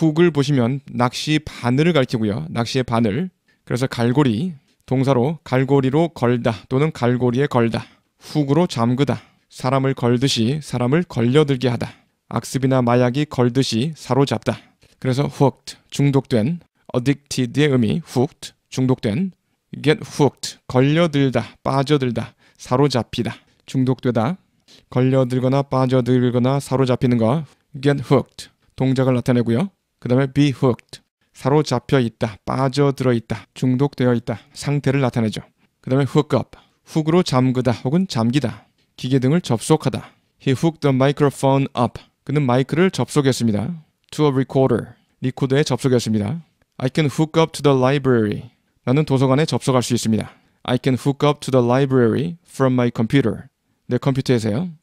훅을 보시면 낚시 바늘을 가리키고요. 낚시의 바늘. 그래서 갈고리 동사로 갈고리로 걸다 또는 갈고리에 걸다. 훅으로 잠그다. 사람을 걸듯이 사람을 걸려들게 하다. 악습이나 마약이 걸듯이 사로잡다. 그래서 hooked 중독된 addicted의 의미 hooked 중독된 get hooked 걸려들다 빠져들다 사로잡히다 중독되다 걸려들거나 빠져들거나 사로잡히는 거 get hooked 동작을 나타내고요. 그 다음에 be hooked. 사로잡혀 있다, 빠져들어 있다, 중독되어 있다, 상태를 나타내죠. 그 다음에 hook up. 훅으로 잠그다 혹은 잠기다. 기계 등을 접속하다. He hooked the microphone up. 그는 마이크를 접속했습니다. To a recorder. 리코더에 접속했습니다. I can hook up to the library. 나는 도서관에 접속할 수 있습니다. I can hook up to the library from my computer. 내 컴퓨터에서요.